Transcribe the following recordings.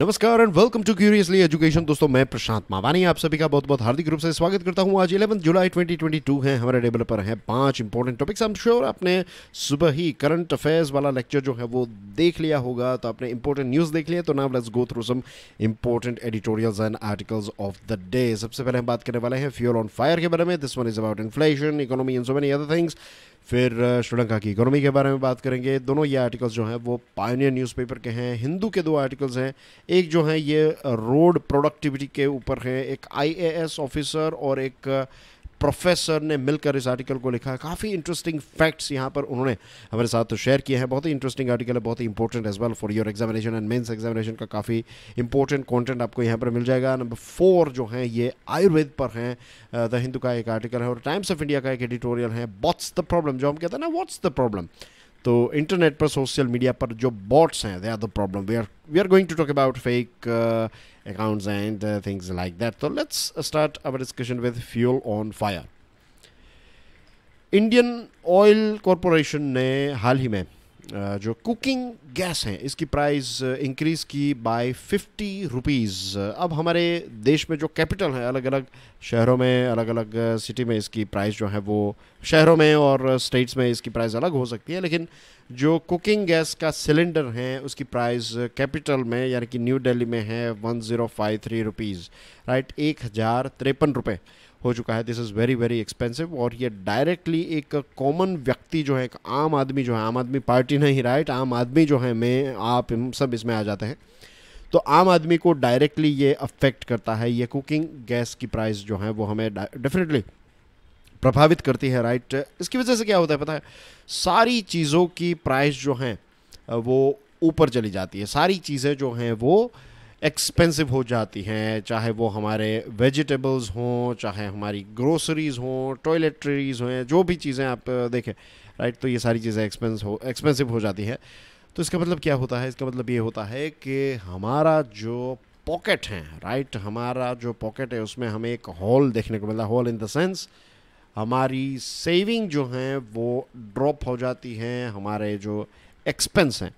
नमस्कार and welcome to curiously education दोस्तों मैं प्रशांत मावानी आप सभी का बहुत बहुत हार्दिक रूप से स्वागत करता हूं आज 11 जुलाई 2022 है हमारे टेबल पर हैं पांच important topics I am sure आपने सुबह ही करंट अफेयर्स वाला लेक्चर जो है वो देख लिया होगा तो आपने इंपॉर्टेंट न्यूज़ देख लिया तो now let's go through some important editorials and articles of the day सबसे पहले हम बात करने वाले हैं फ्यूल ऑन फायर के बारे में this one is about inflation economy and so many other things फिर श्रीलंका की इकोनॉमी के बारे में बात करेंगे दोनों ये आर्टिकल्स जो हैं वो पायनियर न्यूज़पेपर के हैं हिंदू के दो आर्टिकल्स हैं एक जो हैं ये रोड प्रोडक्टिविटी के ऊपर है एक आईएएस ऑफिसर और एक प्रोफेसर ने मिलकर इस आर्टिकल को लिखा है काफ़ी इंटरेस्टिंग फैक्ट्स यहाँ पर उन्होंने हमारे साथ तो शेयर किए हैं बहुत ही इंटरेस्टिंग आर्टिकल है बहुत ही important as well for your examination and mains examination का काफ़ी इंपॉर्टेंट कंटेंट आपको यहाँ पर मिल जाएगा नंबर फोर जो है ये आयुर्वेद पर हैं द हिंदू का एक आर्टिकल है और टाइम्स ऑफ इंडिया का एक एडिटोरियल है वॉट्स द प्रॉब्लम जो हम कहते हैं ना वॉट्स द प्रॉब्लम तो इंटरनेट पर सोशल मीडिया पर जो बॉट्स हैं they are the problem we are we are going to talk about fake accounts and uh, things like that. So let's start our discussion with fuel on fire. Indian oil corporation ने हाल ही में जो cooking gas हैं इसकी price increase की by fifty rupees अब हमारे देश में जो कैपिटल है अलग अलग शहरों में अलग अलग सिटी में इसकी प्राइस जो है वो शहरों में और स्टेट्स में इसकी प्राइस अलग हो सकती है लेकिन जो कुकिंग गैस का सिलेंडर है उसकी प्राइस कैपिटल में यानी कि न्यू दिल्ली में है one zero five three rupees right एक हज़ार तिरपन रुपये हो चुका है this is very very expensive और ये डायरेक्टली एक कॉमन व्यक्ति जो है एक आम आदमी जो है आम आदमी पार्टी नहीं राइट आम आदमी जो है मैं आप सब इसमें आ जाते हैं तो आम आदमी को डायरेक्टली ये अफेक्ट करता है ये कुकिंग गैस की प्राइस जो है वो हमें डेफिनेटली प्रभावित करती है राइट इसकी वजह से क्या होता है पता है सारी चीज़ों की प्राइस जो हैं वो ऊपर चली जाती है सारी चीज़ें जो हैं वो एक्सपेंसिव हो जाती हैं चाहे वो हमारे वेजिटेबल्स हों चाहे हमारी ग्रोसरीज़ हों टॉयलेटरीज़ हों जो भी चीज़ें आप देखें राइट तो ये सारी चीज़ें एक्सपेंस हो एक्सपेंसिव हो जाती है तो इसका मतलब क्या होता है इसका मतलब ये होता है कि हमारा जो पॉकेट है राइट हमारा जो पॉकेट है उसमें हमें एक हॉल देखने को मिला हॉल इन द सेंस हमारी सेविंग जो हैं वो ड्रॉप हो जाती हैं हमारे जो एक्सपेंस हैं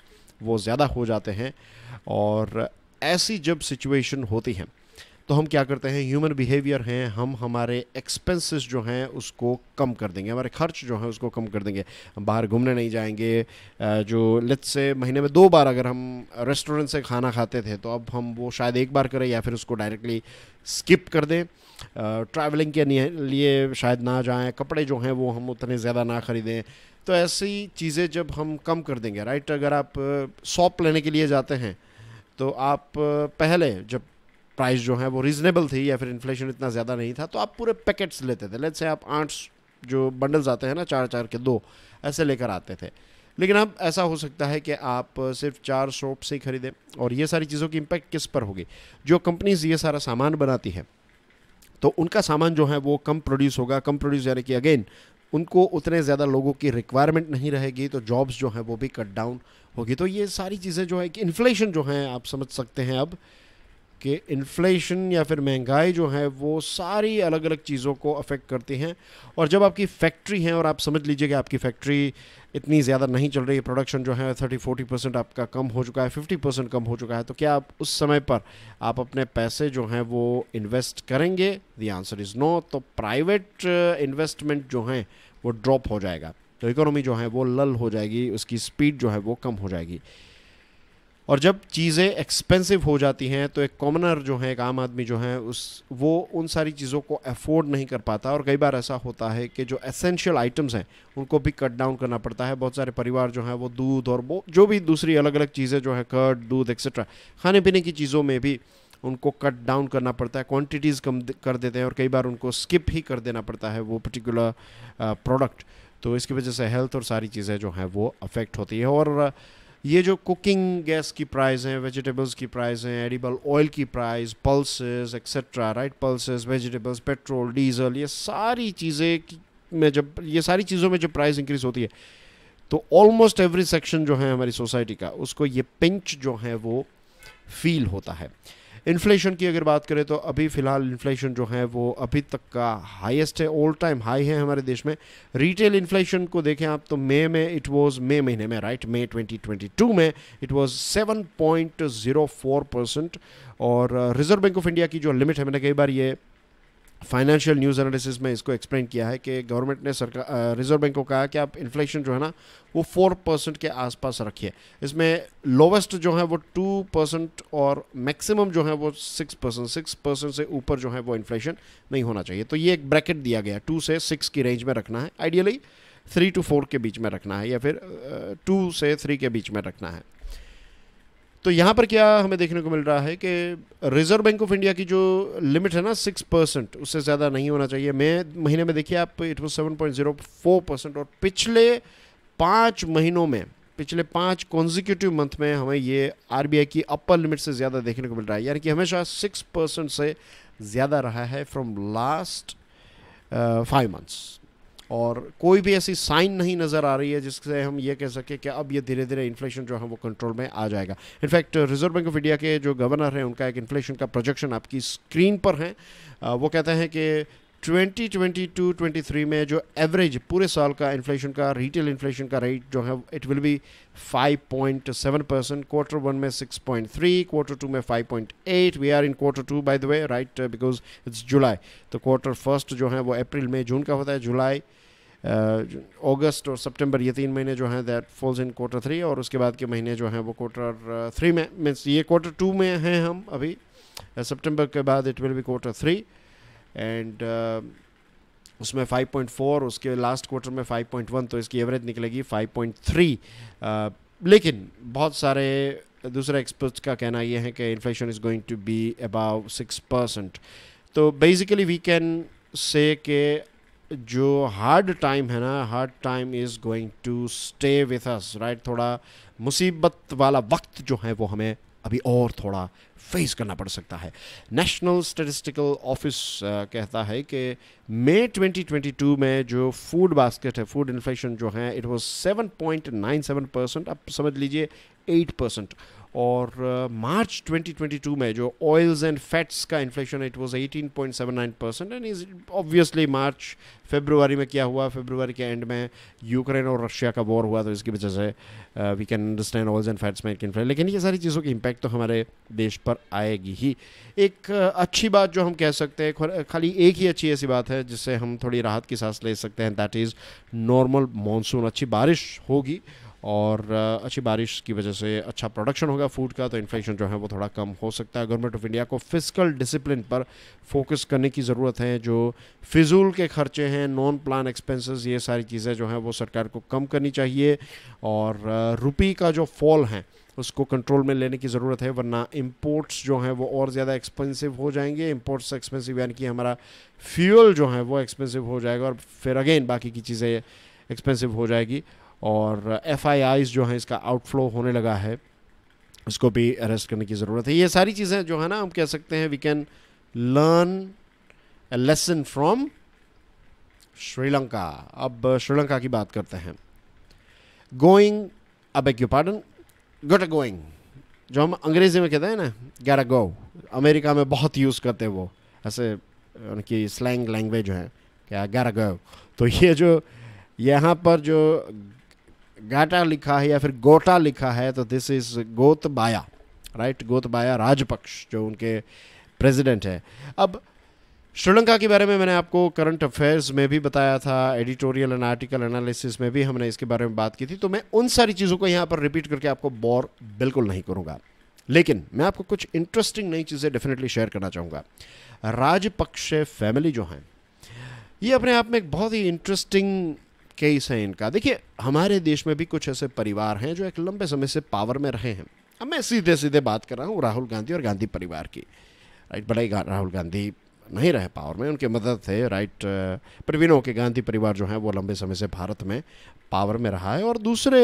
वो ज़्यादा हो जाते हैं और ऐसी जब सिचुएशन होती है तो हम क्या करते हैं ह्यूमन बिहेवियर हैं हम हमारे एक्सपेंसेस जो हैं उसको कम कर देंगे हमारे खर्च जो हैं उसको कम कर देंगे हम बाहर घूमने नहीं जाएंगे जो लत से महीने में दो बार अगर हम रेस्टोरेंट से खाना खाते थे तो अब हम वो शायद एक बार करें या फिर उसको डायरेक्टली स्किप कर दें ट्रैवलिंग के लिए शायद ना जाएं कपड़े जो हैं वो हम उतने ज़्यादा ना ख़रीदें तो ऐसी चीज़ें जब हम कम कर देंगे राइट अगर आप सॉप लेने के लिए जाते हैं तो आप पहले जब प्राइस जो है वो रीज़नेबल थी या फिर इन्फ्लेशन इतना ज़्यादा नहीं था तो आप पूरे पैकेट्स लेते थे लेट से आप आठ जो बंडल्स आते हैं ना चार चार के दो ऐसे लेकर आते थे लेकिन अब ऐसा हो सकता है कि आप सिर्फ चार सोप से ही खरीदें और ये सारी चीज़ों की इम्पैक्ट किस पर होगी जो कंपनीज ये सारा सामान बनाती है तो उनका सामान जो है वो कम प्रोड्यूस होगा कम प्रोड्यूस यानी कि अगेन उनको उतने ज़्यादा लोगों की रिक्वायरमेंट नहीं रहेगी तो जॉब्स जो हैं वो भी कट डाउन ओके तो ये सारी चीज़ें जो है कि इन्फ्लेशन जो है आप समझ सकते हैं अब कि इन्फ्लेशन या फिर महंगाई जो है वो सारी अलग अलग चीज़ों को अफेक्ट करती हैं और जब आपकी फैक्ट्री है और आप समझ लीजिए कि आपकी फैक्ट्री इतनी ज़्यादा नहीं चल रही है प्रोडक्शन जो है थर्टी फोर्टी परसेंट आपका कम हो चुका है फिफ्टी परसेंट कम हो चुका है तो क्या आप उस समय पर आप अपने पैसे जो हैं वो इन्वेस्ट करेंगे दी आंसर इज़ नो तो प्राइवेट इन्वेस्टमेंट जो हैं वो ड्रॉप हो जाएगा तो इकोनॉमी जो है वो लल हो जाएगी उसकी स्पीड जो है वो कम हो जाएगी और जब चीज़ें एक्सपेंसिव हो जाती हैं तो एक कॉमनर जो है एक आम आदमी जो है उस वो उन सारी चीज़ों को अफोर्ड नहीं कर पाता और कई बार ऐसा होता है कि जो एसेंशियल आइटम्स हैं उनको भी कट डाउन करना पड़ता है बहुत सारे परिवार जो हैं वो दूध और वो जो भी दूसरी अलग अलग चीज़ें जो है कर्ड दूध एक्सेट्रा खाने पीने की चीज़ों में भी उनको कट डाउन करना पड़ता है क्वांटिटीज़ कम कर देते हैं और कई बार उनको स्किप ही कर देना पड़ता है वो पर्टिकुलर प्रोडक्ट uh, तो इसकी वजह से हेल्थ और सारी चीज़ें जो हैं वो अफेक्ट होती है और ये जो कुकिंग गैस की प्राइस हैं वेजिटेबल्स की प्राइस हैं एडिबल ऑयल की price pulses etcetera right pulses vegetables petrol diesel ये सारी चीज़ें में जब ये सारी चीज़ों में जब प्राइस इंक्रीज़ होती है तो ऑलमोस्ट एवरी सेक्शन जो है हमारी सोसाइटी का उसको ये पिंच जो है वो फील होता है इन्फ्लेशन की अगर बात करें तो अभी फ़िलहाल इन्फ्लेशन जो है वो अभी तक का हाईएस्ट है ऑल टाइम हाई है हमारे देश में रिटेल इन्फ्लेशन को देखें आप तो मे में इट वाज मे महीने में राइट मे 2022 में इट वाज 7.04 परसेंट और रिजर्व बैंक ऑफ इंडिया की जो लिमिट है मैंने कई बार ये फाइनेंशियल न्यूज़ एनालिसिस में इसको एक्सप्लेन किया है कि गवर्नमेंट ने सरकार रिजर्व बैंक को कहा कि आप इन्फ्लेशन जो है ना वो फोर परसेंट के आसपास रखिए इसमें लोवेस्ट जो है वो टू परसेंट और मैक्सिमम जो है वो सिक्स परसेंट सिक्स परसेंट से ऊपर जो है वो इन्फ्लेशन नहीं होना चाहिए तो ये एक ब्रैकेट दिया गया टू से सिक्स की रेंज में रखना है आइडियली थ्री टू फोर के बीच में रखना है या फिर टू से थ्री के बीच में रखना है तो यहाँ पर क्या हमें देखने को मिल रहा है कि रिजर्व बैंक ऑफ इंडिया की जो लिमिट है ना सिक्स परसेंट उससे ज़्यादा नहीं होना चाहिए मैं महीने में देखिए आप it was seven point zero four percent और पिछले पाँच महीनों में पिछले पाँच कॉन्जिक्यूटिव मंथ में हमें ये आर की अपर लिमिट से ज़्यादा देखने को मिल रहा है यानी कि हमेशा सिक्स परसेंट से ज़्यादा रहा है फ्रॉम लास्ट फाइव मंथ्स और कोई भी ऐसी साइन नहीं नज़र आ रही है जिससे हम ये कह सकें कि अब ये धीरे धीरे इन्फ्लेशन जो है वो कंट्रोल में आ जाएगा in fact Reserve Bank of India के जो गवर्नर हैं उनका एक इन्फ्लेशन का प्रोजेक्शन आपकी स्क्रीन पर है वो कहते हैं कि 2022-23 में जो एवरेज पूरे साल का इन्फ्लेशन का रिटेल इन्फ्लेशन का रेट जो है it will be 5.7 percent quarter one में 6.3 क्वार्टर टू में 5.8 we are in quarter two by the way right because it's July तो क्वार्टर फर्स्ट जो है वो अप्रैल मई जून का होता है जुलाई अगस्त uh, और सितंबर ये तीन महीने जो हैं that falls in quarter three और उसके बाद के महीने जो हैं वो क्वार्टर थ्री uh, में मीन्स ये क्वार्टर टू में हैं हम अभी सितंबर uh, के बाद it will be quarter three and uh, उसमें 5.4 उसके लास्ट क्वार्टर में 5.1 तो इसकी एवरेज निकलेगी 5.3 uh, लेकिन बहुत सारे दूसरे एक्सपर्ट्स का कहना यह है कि inflation is going to be above six percent तो बेसिकली वी कैन से के जो हार्ड टाइम है ना hard time is going to stay with us right थोड़ा मुसीबत वाला वक्त जो है वो हमें अभी और थोड़ा फेस करना पड़ सकता है नेशनल स्टेटिस्टिकल ऑफिस कहता है कि मई 2022 में जो फूड बास्केट है फूड इन्फ्लेशन जो है इट वाज 7.97 परसेंट अब समझ लीजिए 8 परसेंट और मार्च uh, 2022 में जो ऑयल्स एंड फैट्स का inflation it was 18.79 percent and is obviously March February में क्या हुआ फेब्रुवरी के एंड में यूक्रेन और रशिया का वॉर हुआ तो इसकी वजह से we can understand oils and fats में इन्फ्लेशन लेकिन ये सारी चीज़ों की इम्पैक्ट तो हमारे देश पर आएगी ही एक uh, अच्छी बात जो हम कह सकते हैं खाली एक ही अच्छी ऐसी बात है जिससे हम थोड़ी राहत की सांस ले सकते हैं दैट इज़ नॉर्मल मानसून अच्छी बारिश होगी और अच्छी बारिश की वजह से अच्छा प्रोडक्शन होगा फूड का तो इन्फ्लेशन जो है वो थोड़ा कम हो सकता है गवर्नमेंट ऑफ इंडिया को फिजिकल डिसिप्लिन पर फोकस करने की ज़रूरत है जो फिजूल के खर्चे हैं नॉन प्लान एक्सपेंसेस ये सारी चीज़ें जो हैं वो सरकार को कम करनी चाहिए और रुपी का जो फॉल है उसको कंट्रोल में लेने की ज़रूरत है वरना इम्पोर्ट्स जो हैं वो और ज़्यादा एक्सपेंसिव हो जाएंगे इम्पोर्ट्स एक्सपेंसिव यानी कि हमारा फ्यूल जो है वो एक्सपेंसिव हो जाएगा और फिर अगेन बाकी की चीज़ें एक्सपेंसिव हो जाएगी और एफ जो हैं इसका आउटफ्लो होने लगा है इसको भी अरेस्ट करने की ज़रूरत है ये सारी चीज़ें जो है ना हम कह सकते हैं we can learn a lesson from Sri Lanka अब श्रीलंका की बात करते हैं गोइंग अब यू पार्डन गोट अ गोइंग जो हम अंग्रेज़ी में कहते हैं ना गैर गो अमेरिका में बहुत यूज़ करते हैं वो ऐसे उनकी स्लैंग लैंग्वेज है क्या गैर गो तो ये जो यहाँ पर जो गाटा लिखा है या फिर गोटा लिखा है तो this is Gotabaya right Gotabaya Rajapaksa जो उनके प्रेसिडेंट है अब श्रीलंका के बारे में मैंने आपको करंट अफेयर्स में भी बताया था एडिटोरियल एंड आर्टिकल एनालिसिस में भी हमने इसके बारे में बात की थी तो मैं उन सारी चीज़ों को यहाँ पर रिपीट करके आपको बोर बिल्कुल नहीं करूँगा लेकिन मैं आपको कुछ इंटरेस्टिंग नई चीज़ें डेफिनेटली शेयर करना चाहूँगा राजपक्षे फैमिली जो हैं ये अपने आप में एक बहुत ही इंटरेस्टिंग केस है इनका देखिए हमारे देश में भी कुछ ऐसे परिवार हैं जो एक लंबे समय से पावर में रहे हैं अब मैं सीधे सीधे बात कर रहा हूँ राहुल गांधी और गांधी परिवार की राइट बड़े राहुल गांधी नहीं रहे पावर में उनके मदद थे राइट प्रवीणों के गांधी परिवार जो हैं वो लंबे समय से भारत में पावर में रहा है और दूसरे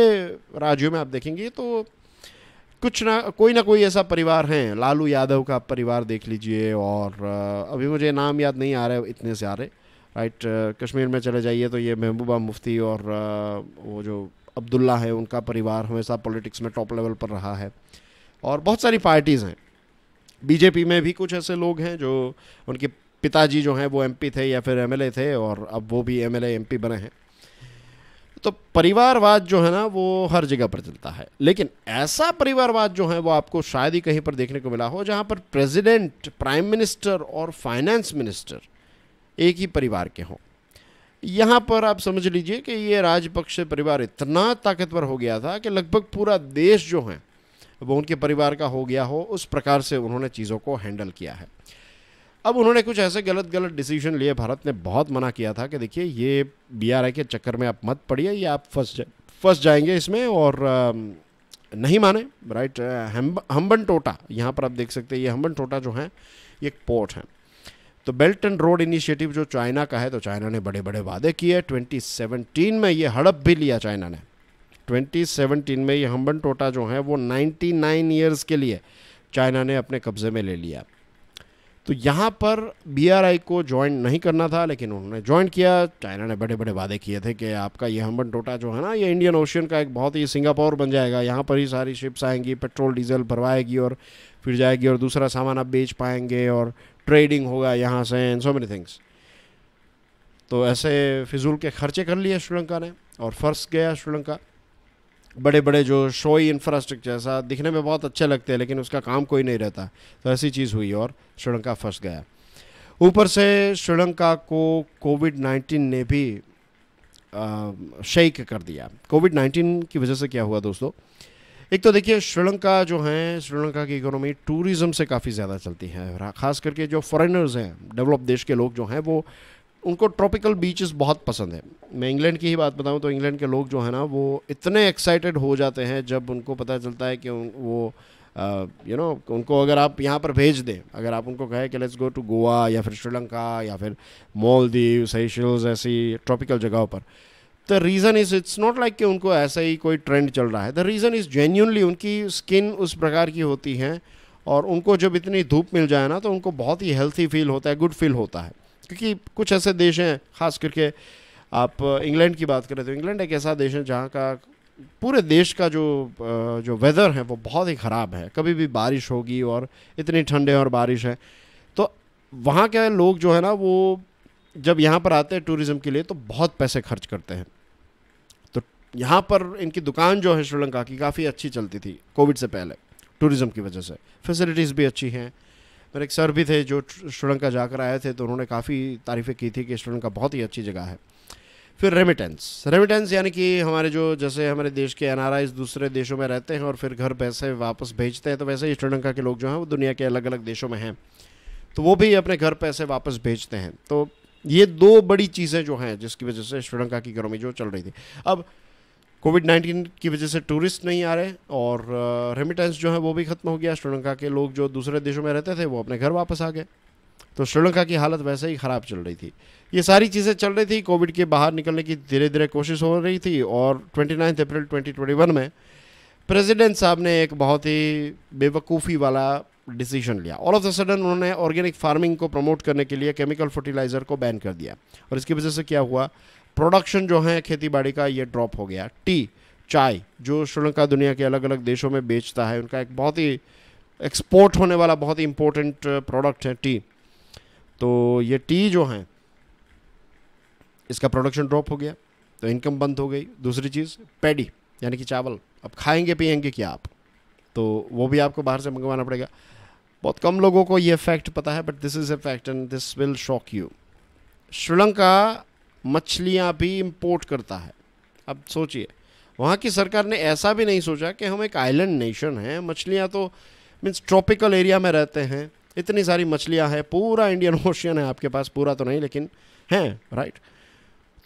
राज्यों में आप देखेंगे तो कुछ ना कोई ना कोई ऐसा परिवार हैं लालू यादव का परिवार देख लीजिए और अभी मुझे नाम याद नहीं आ रहे इतने से आ रहे राइट कश्मीर uh, में चले जाइए तो ये महबूबा मुफ्ती और uh, वो जो अब्दुल्ला है उनका परिवार हमेशा पॉलिटिक्स में टॉप लेवल पर रहा है और बहुत सारी पार्टीज़ हैं बीजेपी में भी कुछ ऐसे लोग हैं जो उनके पिताजी जो हैं वो एमपी थे या फिर एमएलए थे और अब वो भी एमएलए एमपी बने हैं तो परिवारवाद जो है ना वो हर जगह पर चलता है लेकिन ऐसा परिवारवाद जो है वो आपको शायद ही कहीं पर देखने को मिला हो जहाँ पर प्रेसिडेंट प्राइम मिनिस्टर और फाइनेंस मिनिस्टर एक ही परिवार के हों यहाँ पर आप समझ लीजिए कि ये राजपक्ष परिवार इतना ताकतवर हो गया था कि लगभग पूरा देश जो है वो उनके परिवार का हो गया हो उस प्रकार से उन्होंने चीज़ों को हैंडल किया है अब उन्होंने कुछ ऐसे गलत गलत डिसीजन लिए भारत ने बहुत मना किया था कि देखिए ये बीआरआई के चक्कर में आप मत पड़िए ये आप फंस जा, फंस जाएंगे इसमें और नहीं माने राइट हम, हम्बन टोटा यहाँ पर आप देख सकते हैं ये हम्बन टोटा जो है ये एक पोर्ट है तो बेल्ट एंड रोड इनिशिएटिव जो चाइना का है तो चाइना ने बड़े बड़े वादे किए 2017 में ये हड़प भी लिया चाइना ने 2017 में ये हम्बन टोटा जो है वो 99 ईयर्स के लिए चाइना ने अपने कब्ज़े में ले लिया तो यहाँ पर बी को ज्वाइन नहीं करना था लेकिन उन्होंने ज्वाइन किया चाइना ने बड़े बड़े वादे किए थे कि आपका ये हम्बन टोटा जो है ना ये इंडियन ओशियन का एक बहुत ही सिंगापुर बन जाएगा यहाँ पर ही सारी शिप्स आएंगी पेट्रोल डीजल भरवाएगी और फिर जाएगी और दूसरा सामान आप बेच पाएंगे और ट्रेडिंग होगा यहाँ से एंड सो मेनी थिंग्स तो ऐसे फिजूल के खर्चे कर लिए श्रीलंका ने और फर्स्ट गया श्रीलंका बड़े बड़े जो शोई इंफ्रास्ट्रक्चर ऐसा दिखने में बहुत अच्छे लगते हैं लेकिन उसका काम कोई नहीं रहता तो ऐसी चीज़ हुई और श्रीलंका फंस गया ऊपर से श्रीलंका को कोविड नाइन्टीन ने भी शेक कर दिया कोविड नाइन्टीन की वजह से क्या हुआ दोस्तों एक तो देखिए श्रीलंका जो है श्रीलंका की इकोनॉमी टूरिज़्म से काफ़ी ज़्यादा चलती है ख़ास करके जो फॉरेनर्स हैं डेवलप देश के लोग जो हैं वो उनको ट्रॉपिकल बीचेस बहुत पसंद है मैं इंग्लैंड की ही बात बताऊं तो इंग्लैंड के लोग जो है ना वो इतने एक्साइटेड हो जाते हैं जब उनको पता चलता है कि वो यू नो उनको अगर आप यहाँ पर भेज दें अगर आप उनको कहें कि लेट्स गो टू गोवा या फिर श्रीलंका या फिर मॉलदीव सेशल्स ऐसी ट्रॉपिकल जगहों पर the reason is it's not like कि उनको ऐसा ही कोई ट्रेंड चल रहा है द रीज़न इज़ जेन्यूनली उनकी स्किन उस प्रकार की होती हैं और उनको जब इतनी धूप मिल जाए ना तो उनको बहुत ही हेल्थी फील होता है गुड फील होता है क्योंकि कुछ ऐसे देश हैं ख़ास करके आप इंग्लैंड uh, की बात करें तो इंग्लैंड एक ऐसा देश है जहाँ का पूरे देश का जो uh, जो वेदर है वो बहुत ही ख़राब है कभी भी बारिश होगी और इतनी ठंडे और बारिश है तो वहाँ के लोग जो है ना वो जब यहाँ पर आते हैं टूरिज़्म के लिए तो बहुत पैसे खर्च करते हैं यहाँ पर इनकी दुकान जो है श्रीलंका की काफ़ी अच्छी चलती थी कोविड से पहले टूरिज़्म की वजह से फैसिलिटीज़ भी अच्छी हैं मेरे एक सर भी थे जो श्रीलंका जाकर आए थे तो उन्होंने काफ़ी तारीफ़ें की थी कि श्रीलंका बहुत ही अच्छी जगह है फिर रेमिटेंस रेमिटेंस यानी कि हमारे जो जैसे हमारे देश के एन दूसरे देशों में रहते हैं और फिर घर पैसे वापस भेजते हैं तो वैसे ही श्रीलंका के लोग जो हैं वो दुनिया के अलग अलग देशों में हैं तो वो भी अपने घर पैसे वापस भेजते हैं तो ये दो बड़ी चीज़ें जो हैं जिसकी वजह से श्रीलंका की गर्मी जो चल रही थी अब कोविड नाइन्टीन की वजह से टूरिस्ट नहीं आ रहे और रेमिटेंस जो है वो भी ख़त्म हो गया श्रीलंका के लोग जो दूसरे देशों में रहते थे वो अपने घर वापस आ गए तो श्रीलंका की हालत वैसे ही ख़राब चल रही थी ये सारी चीज़ें चल रही थी कोविड के बाहर निकलने की धीरे धीरे कोशिश हो रही थी और twenty ninth April twenty twenty one में प्रेसिडेंट साहब ने एक बहुत ही बेवकूफ़ी वाला डिसीजन लिया ऑल ऑफ द सडन उन्होंने ऑर्गेनिक फार्मिंग को प्रमोट करने के लिए केमिकल फर्टिलाइज़र को बैन कर दिया और इसकी वजह से क्या हुआ प्रोडक्शन जो है खेती बाड़ी का ये ड्रॉप हो गया टी चाय जो श्रीलंका दुनिया के अलग अलग देशों में बेचता है उनका एक बहुत ही एक्सपोर्ट होने वाला बहुत ही इम्पोर्टेंट प्रोडक्ट uh, है टी तो ये टी जो है इसका प्रोडक्शन ड्रॉप हो गया तो इनकम बंद हो गई दूसरी चीज़ पैडी यानी कि चावल अब खाएंगे पियेंगे क्या आप तो वो भी आपको बाहर से मंगवाना पड़ेगा बहुत कम लोगों को ये फैक्ट पता है but this is a fact and this will shock you Sri Lanka मछलियाँ भी इम्पोर्ट करता है अब सोचिए वहाँ की सरकार ने ऐसा भी नहीं सोचा कि हम एक आइलैंड नेशन हैं मछलियाँ तो मीन्स ट्रॉपिकल एरिया में रहते हैं इतनी सारी मछलियाँ हैं पूरा इंडियन ओशियन है आपके पास पूरा तो नहीं लेकिन हैं राइट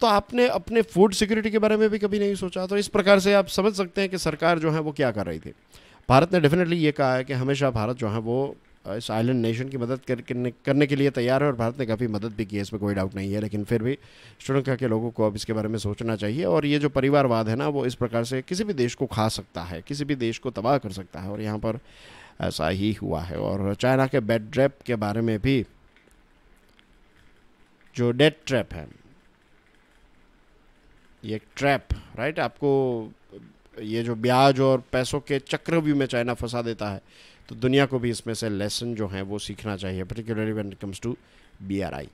तो आपने अपने फूड सिक्योरिटी के बारे में भी कभी नहीं सोचा तो इस प्रकार से आप समझ सकते हैं कि सरकार जो है वो क्या कर रही थी भारत ने डेफिनेटली ये कहा है कि हमेशा भारत जो है वो इस आइलैंड नेशन की मदद कर, करने के लिए तैयार है और भारत ने काफ़ी मदद भी की है इसमें कोई डाउट नहीं है लेकिन फिर भी श्रीलंका के लोगों को अब इसके बारे में सोचना चाहिए और ये जो परिवारवाद है ना वो इस प्रकार से किसी भी देश को खा सकता है किसी भी देश को तबाह कर सकता है और यहाँ पर ऐसा ही हुआ है और चाइना के बेड ड्रैप के बारे में भी जो डेड ट्रैप है ये ट्रैप राइट आपको ये जो ब्याज और पैसों के चक्रव्यूह में चाइना फंसा देता है तो दुनिया को भी इसमें से लेसन जो है वो सीखना चाहिए particularly when it comes to B R I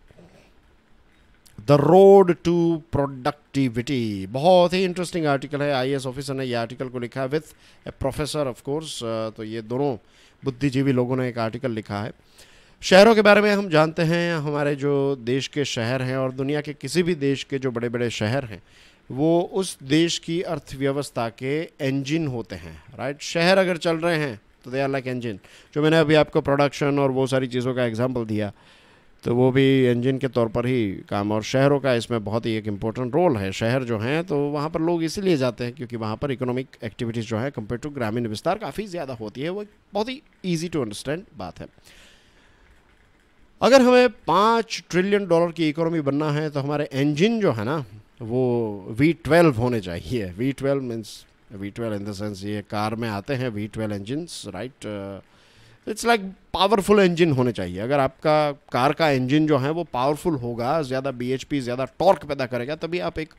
the road to productivity बहुत ही इंटरेस्टिंग आर्टिकल है आई ऑफिसर ने यह आर्टिकल को लिखा है with a professor of course तो ये दोनों बुद्धिजीवी लोगों ने एक आर्टिकल लिखा है शहरों के बारे में हम जानते हैं हमारे जो देश के शहर हैं और दुनिया के किसी भी देश के जो बड़े बड़े शहर हैं वो उस देश की अर्थव्यवस्था के इंजन होते हैं राइट शहर अगर चल रहे हैं तो दे आर लाइक इंजन जो मैंने अभी आपको प्रोडक्शन और वो सारी चीज़ों का एग्जाम्पल दिया तो वो भी इंजन के तौर पर ही काम और शहरों का इसमें बहुत ही एक इम्पोर्टेंट रोल है शहर जो हैं तो वहाँ पर लोग इसीलिए जाते हैं क्योंकि वहाँ पर इकोनॉमिक एक्टिविटीज़ जो है कंपेयर टू ग्रामीण विस्तार काफ़ी ज़्यादा होती है वो बहुत ही ईजी टू अंडरस्टैंड बात है अगर हमें पाँच ट्रिलियन डॉलर की इकोनॉमी बनना है तो हमारे इंजन जो है ना वो वी ट्वेल्व होने चाहिए V twelve means V twelve इन देंस ये कार में आते हैं V twelve engine right it's like powerful engine होने चाहिए अगर आपका कार का इंजन जो है वो पावरफुल होगा ज़्यादा बी ज़्यादा टॉर्क पैदा करेगा तभी आप एक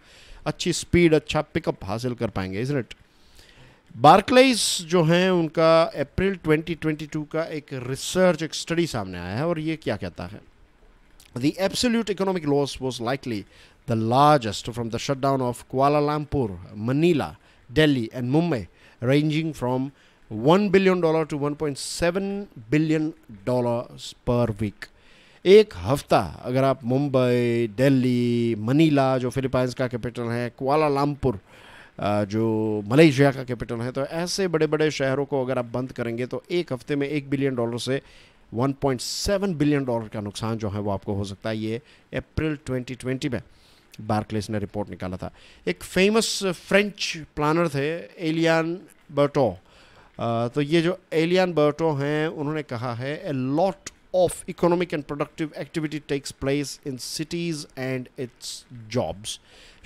अच्छी स्पीड अच्छा पिकअप हासिल कर पाएंगे इज इट बार्कलेस जो हैं उनका अप्रैल 2022 का एक रिसर्च एक स्टडी सामने आया है और ये क्या कहता है the absolute economic loss was likely the largest from the shut down of Kuala Lumpur Manila Delhi, and Mumbai, ranging from $1 billion to $1.7 billion dollars per week एक हफ्ता अगर आप मुंबई दिल्ली मनीला जो फिलीपाइंस का कैपिटल है कुआलालमपुर जो मलेशिया का capital है तो ऐसे बड़े बड़े शहरों को अगर आप बंद करेंगे तो एक हफ्ते में एक बिलियन डॉलर से 1.7 बिलियन डॉलर का नुकसान जो है वो आपको हो सकता है ये अप्रैल 2020 में बार्कलेस ने रिपोर्ट निकाला था एक फेमस फ्रेंच प्लानर थे एलियान बर्टो uh, तो ये जो एलियान बर्टो हैं उन्होंने कहा है a lot of economic and productive activity takes place in cities and it's jobs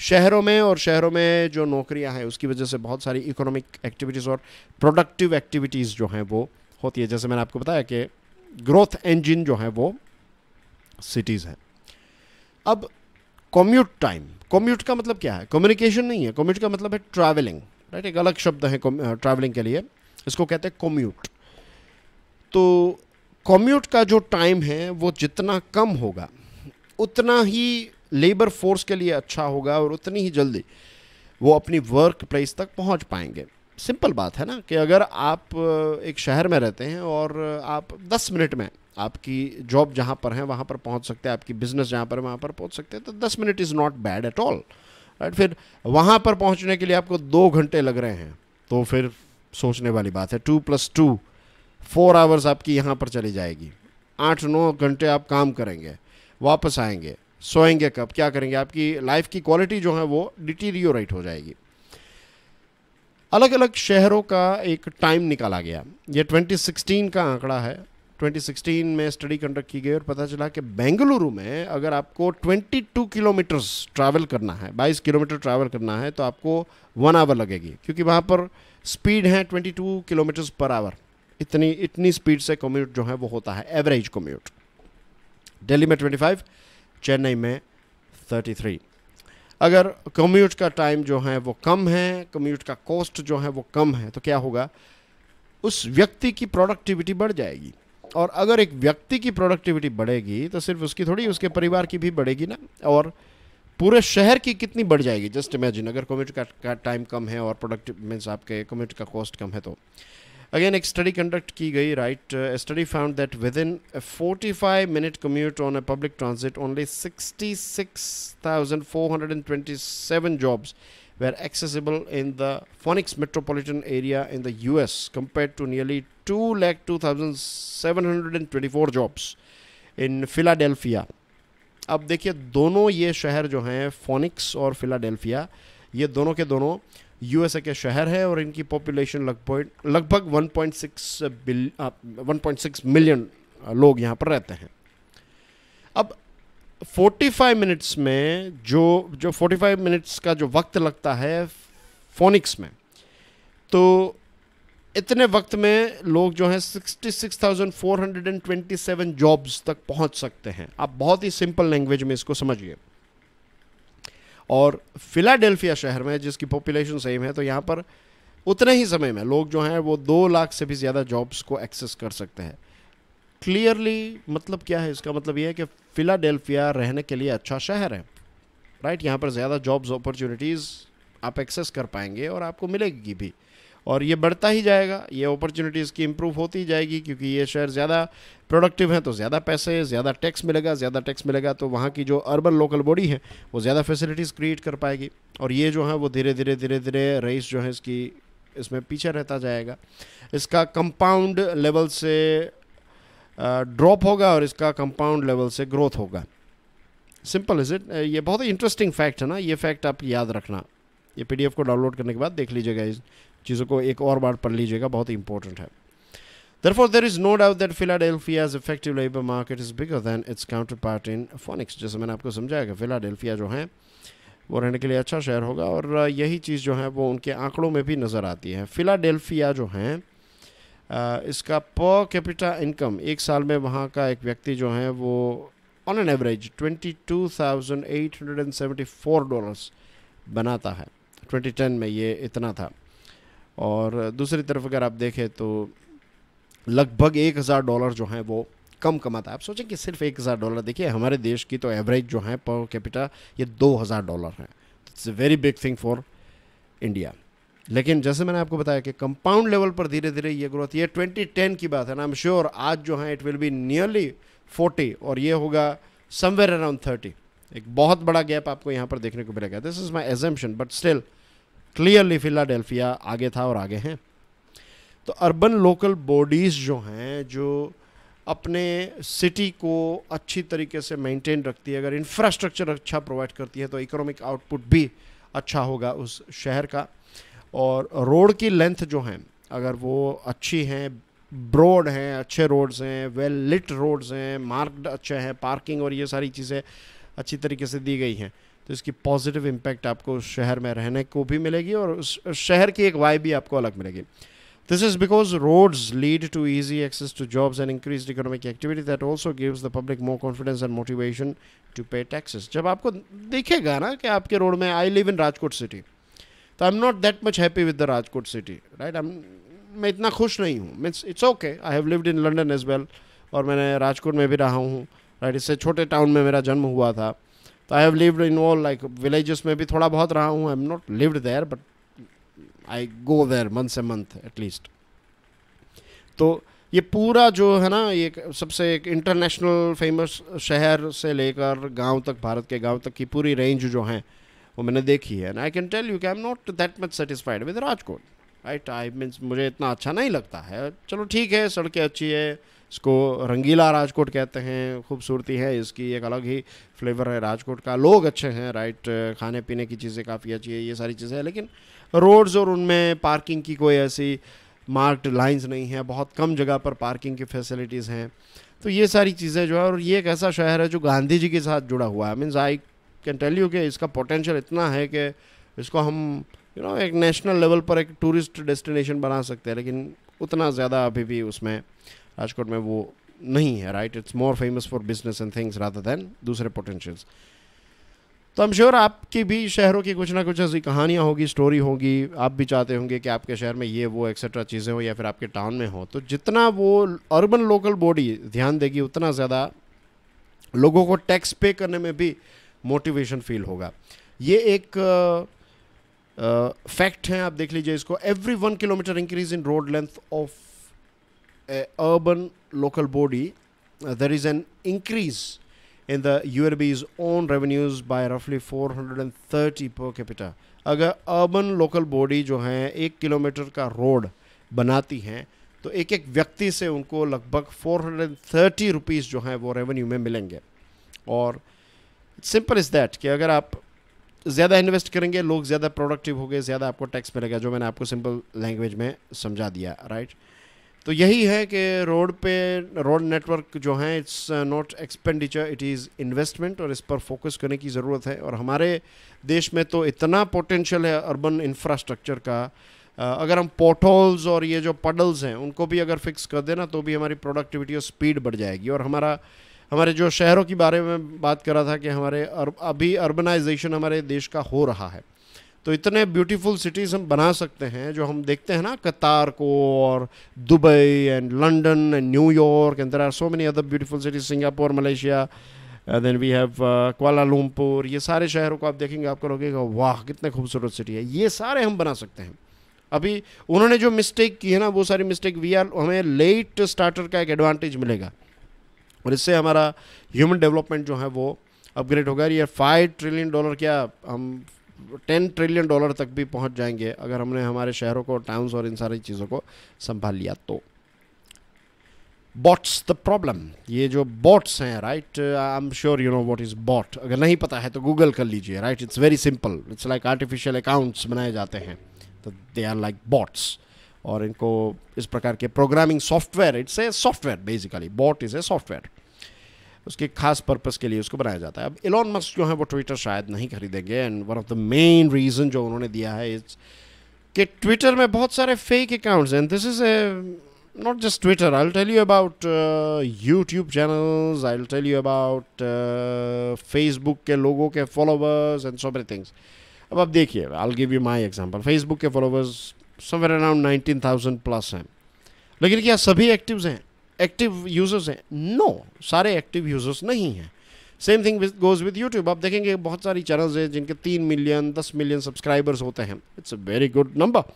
शहरों में और शहरों में जो नौकरियां हैं उसकी वजह से बहुत सारी इकोनॉमिक एक्टिविटीज़ और प्रोडक्टिव एक्टिविटीज़ जो हैं वो होती है जैसे मैंने आपको बताया कि ग्रोथ इंजन जो है वो सिटीज़ हैं अब कॉम्यूट टाइम कॉम्यूट का मतलब क्या है कम्युनिकेशन नहीं है कॉम्यूट का मतलब है ट्रैवलिंग राइट एक अलग शब्द है ट्रैवलिंग के लिए इसको कहते हैं कॉम्यूट तो कॉम्यूट का जो टाइम है वो जितना कम होगा उतना ही लेबर फोर्स के लिए अच्छा होगा और उतनी ही जल्दी वो अपनी वर्क प्लेस तक पहुंच पाएंगे सिंपल बात है ना कि अगर आप एक शहर में रहते हैं और आप 10 मिनट में आपकी जॉब जहाँ पर है वहाँ पर पहुँच सकते हैं आपकी बिजनेस जहाँ पर है वहाँ पर पहुँच सकते हैं तो दस minute is not bad at all right फिर वहाँ पर पहुँचने के लिए आपको दो घंटे लग रहे हैं तो फिर सोचने वाली बात है two plus two four hours आपकी यहाँ पर चली जाएगी आठ नौ घंटे आप काम करेंगे वापस आएंगे सोएंगे कब क्या करेंगे आपकी लाइफ की क्वालिटी जो है वो डिटीरियोरेट हो जाएगी अलग अलग शहरों का एक टाइम निकाला गया ये 2016 का आंकड़ा है 2016 में स्टडी कंडक्ट की गई और पता चला कि बेंगलुरु में अगर आपको 22 किलोमीटर्स ट्रैवल करना है 22 किलोमीटर ट्रैवल करना है तो आपको वन आवर लगेगी क्योंकि वहाँ पर स्पीड है 22 किलोमीटर्स पर आवर इतनी इतनी स्पीड से कम्यूट जो है वो होता है एवरेज कम्यूट दिल्ली में 25 चेन्नई में 33 अगर कम्यूट का टाइम जो है वो कम है कम्यूट का कॉस्ट जो है वो कम है तो क्या होगा उस व्यक्ति की प्रोडक्टिविटी बढ़ जाएगी और अगर एक व्यक्ति की प्रोडक्टिविटी बढ़ेगी तो सिर्फ उसकी थोड़ी उसके परिवार की भी बढ़ेगी ना और पूरे शहर की कितनी बढ़ जाएगी जस्ट इमेजिन अगर कोविड का, का टाइम कम है और प्रोडक्टिव मीन्स आपके कोविड का कॉस्ट कम है तो अगेन एक स्टडी कंडक्ट की गई right study found that within forty five minute commute on a public transit only sixty six thousand four hundred and twenty seven jobs accessible in the Phoenix metropolitan area in the U S compared to nearly two lakh two thousand seven hundred and twenty four jobs in Philadelphia अब देखिए दोनों ये शहर जो हैं phoenix और Philadelphia ये दोनों के दोनों यूएसए के शहर है और इनकी पॉपुलेशन लगभग लगभग 1.6 बिल 1.6 मिलियन लोग यहाँ पर रहते हैं अब 45 मिनट्स में जो जो 45 मिनट्स का जो वक्त लगता है फोनिक्स में तो इतने वक्त में लोग जो हैं 66,427 जॉब्स तक पहुंच सकते हैं आप बहुत ही सिंपल लैंग्वेज में इसको समझिए और फिलाडेल्फिया शहर में जिसकी पॉपुलेशन सेम है तो यहाँ पर उतने ही समय में लोग जो हैं वो दो लाख से भी ज़्यादा जॉब्स को एक्सेस कर सकते हैं क्लियरली मतलब क्या है इसका मतलब ये है कि फिलाडेल्फिया रहने के लिए अच्छा शहर है राइट यहाँ पर ज़्यादा जॉब्स अपॉर्चुनिटीज़ आप एक्सेस कर पाएंगे और आपको मिलेगी भी और ये बढ़ता ही जाएगा ये अपॉर्चुनिटीज़ की इम्प्रूव होती जाएगी क्योंकि ये शहर ज़्यादा प्रोडक्टिव हैं तो ज़्यादा पैसे ज़्यादा टैक्स मिलेगा ज़्यादा टैक्स मिलेगा तो वहाँ की जो अर्बन लोकल बॉडी है वो ज़्यादा फैसिलिटीज़ क्रिएट कर पाएगी और ये जो है वो धीरे धीरे धीरे धीरे रईस जो है इसकी इसमें पीछे रहता जाएगा इसका कंपाउंड लेवल से ड्रॉप होगा और इसका कंपाउंड लेवल से ग्रोथ होगा सिंपल इज इट ये बहुत ही इंटरेस्टिंग फैक्ट है ना ये फैक्ट आप याद रखना ये पीडीएफ को डाउनलोड करने के बाद देख लीजिएगा चीज़ों को एक और बार पढ़ लीजिएगा बहुत इंपॉर्टेंट है Therefore, there is no doubt that Philadelphia's effective labor is bigger than its counterpart in Phoenix जैसे मैंने आपको समझाया कि फिलाडेल्फिया जो है वो रहने के लिए अच्छा शहर होगा और यही चीज़ जो है वो उनके आंकड़ों में भी नज़र आती है फिलाडेल्फिया जो है इसका पर कैपिटा इनकम एक साल में वहाँ का एक व्यक्ति जो है वो on an average twenty two thousand eight hundred and seventy four dollars बनाता है ट्वेंटी टेन में ये इतना था और दूसरी तरफ अगर आप देखें तो लगभग एक हज़ार डॉलर जो हैं वो कम कमाता है आप सोचें कि सिर्फ एक हज़ार डॉलर देखिए हमारे देश की तो एवरेज जो है पर कैपिटा ये दो हज़ार डॉलर है it's a very big thing for India लेकिन जैसे मैंने आपको बताया कि कंपाउंड लेवल पर धीरे धीरे ये ग्रोथ ये 2010 की बात है ना आई एम श्योर आज जो है इट विल बी नियरली 40 और ये होगा समवेयर अराउंड 30 एक बहुत बड़ा गैप आपको यहाँ पर देखने को मिलेगा this is my assumption but still clearly Philadelphia आगे था और आगे हैं तो अर्बन लोकल बॉडीज़ जो हैं जो अपने सिटी को अच्छी तरीके से मेंटेन रखती है अगर इंफ्रास्ट्रक्चर अच्छा प्रोवाइड करती है तो इकोनॉमिक आउटपुट भी अच्छा होगा उस शहर का और रोड की लेंथ जो हैं अगर वो अच्छी हैं ब्रॉड हैं अच्छे रोड्स हैं वेल लिट रोड्स हैं मार्क्ड अच्छे हैं पार्किंग और ये सारी चीज़ें अच्छी तरीके से दी गई हैं तो इसकी पॉजिटिव इम्पैक्ट आपको शहर में रहने को भी मिलेगी और उस शहर की एक वाई भी आपको अलग मिलेगी this is because roads lead to easy access to jobs and increase economic activity that also gives the public more confidence and motivation to pay taxes जब आपको दिखेगा ना कि आपके रोड में I live in Rajkot city तो I am not that much happy with the Rajkot city right I मैं इतना खुश नहीं हूँ means it's okay I have lived in London as well और मैंने राजकोट में भी रहा हूँ राइट इससे छोटे टाउन में मेरा जन्म हुआ था तो I have lived in all like villages में भी थोड़ा बहुत रहा हूँ I am not lived there but I go there month से मंथ एटलीस्ट तो ये पूरा जो है ना ये सबसे एक इंटरनेशनल फेमस शहर से लेकर गांव तक भारत के गांव तक की पूरी रेंज जो है वो मैंने देखी है and I can tell you कि I am not that much satisfied with Rajkot right I means मुझे इतना अच्छा नहीं लगता है चलो ठीक है सड़कें अच्छी है इसको रंगीला राजकोट कहते हैं खूबसूरती है इसकी एक अलग ही फ्लेवर है राजकोट का लोग अच्छे हैं राइट खाने पीने की चीज़ें काफ़ी अच्छी है ये सारी चीज़ें हैं लेकिन रोड्स और उनमें पार्किंग की कोई ऐसी मार्क्ड लाइंस नहीं है बहुत कम जगह पर पार्किंग की फैसिलिटीज़ हैं तो ये सारी चीज़ें जो है और ये एक ऐसा शहर है जो गांधी जी के साथ जुड़ा हुआ है means I can tell you कि इसका पोटेंशियल इतना है कि इसको हम यू you नो know, एक नेशनल लेवल पर एक टूरिस्ट डेस्टिनेशन बना सकते हैं लेकिन उतना ज़्यादा अभी भी उसमें राजकोट में वो नहीं है right it's more famous for business and things rather than दूसरे पोटेंशियल्स तो हम श्योर आपकी भी शहरों की कुछ ना कुछ ऐसी कहानियाँ होगी स्टोरी होगी आप भी चाहते होंगे कि आपके शहर में ये वो एक्सेट्रा चीज़ें हो या फिर आपके टाउन में हो तो जितना वो अर्बन लोकल बॉडी ध्यान देगी उतना ज़्यादा लोगों को टैक्स पे करने में भी मोटिवेशन फील होगा ये एक फैक्ट है आप देख लीजिए इसको every one kilometre increase in road length of uh, urban local body, uh, there is an increase in the URB's own revenues by roughly 430 per capita. अगर urban local body जो हैं एक किलोमीटर का रोड बनाती हैं तो एक एक व्यक्ति से उनको लगभग 430 रुपीस जो हैं वो रेवेन्यू में मिलेंगे और सिंपल इज़ दैट कि अगर आप ज़्यादा इन्वेस्ट करेंगे लोग ज़्यादा प्रोडक्टिव हो गए ज़्यादा आपको टैक्स मिलेगा जो मैंने आपको सिंपल लैंग्वेज में समझा दिया राइट right? तो यही है कि रोड पे रोड नेटवर्क जो हैं it's not expenditure it is investment और इस पर फोकस करने की ज़रूरत है और हमारे देश में तो इतना पोटेंशियल है अर्बन इंफ्रास्ट्रक्चर का uh, अगर हम पोटोल्स और ये जो पडल्स हैं उनको भी अगर फिक्स कर देना तो भी हमारी प्रोडक्टिविटी और स्पीड बढ़ जाएगी और हमारा हमारे जो शहरों के बारे में बात करा था कि हमारे अर, अभी अर्बनाइजेशन हमारे देश का हो रहा है तो इतने ब्यूटीफुल सिटीज़ हम बना सकते हैं जो हम देखते हैं ना कतार को और Dubai and London and New York and there are so many other beautiful cities Singapore Malaysia then we have Kuala Lumpur ये सारे शहरों को आप देखेंगे आपको लगेगा वाह कितने खूबसूरत सिटी है ये सारे हम बना सकते हैं अभी उन्होंने जो मिस्टेक की है ना वो सारी मिस्टेक वी आर हमें लेट स्टार्टर का एक एडवांटेज मिलेगा और इससे हमारा ह्यूमन डेवलपमेंट जो है वो अपग्रेड होगा ये फाइव ट्रिलियन डॉलर क्या हम टेन ट्रिलियन डॉलर तक भी पहुंच जाएंगे अगर हमने हमारे शहरों को टाउन्स और इन सारी चीज़ों को संभाल लिया तो बॉट्स द प्रॉब्लम ये जो बॉट्स हैं right I am sure you know what is bot अगर नहीं पता है तो गूगल कर लीजिए right it's very simple it's like artificial accounts बनाए जाते हैं तो दे आर लाइक बॉट्स और इनको इस प्रकार के programming software it's a software basically bot is a software उसके खास पर्पस के लिए उसको बनाया जाता है अब एलॉन मस्क जो है वो ट्विटर शायद नहीं खरीदेंगे and one of the main reason जो उन्होंने दिया है इस कि ट्विटर में बहुत सारे fake accounts and this is a not just Twitter I tell you about YouTube channels I tell you about Facebook के लोगों के followers and so many things अब आप देखिए I give you my example Facebook के followers somewhere around nineteen thousand plus हैं लेकिन क्या सभी एक्टिव्स हैं एक्टिव यूज़र्स हैं नो सारे एक्टिव यूज़र्स नहीं हैं same thing goes with YouTube आप देखेंगे बहुत सारी चैनल्स हैं जिनके तीन मिलियन दस मिलियन सब्सक्राइबर्स होते हैं it's a very good number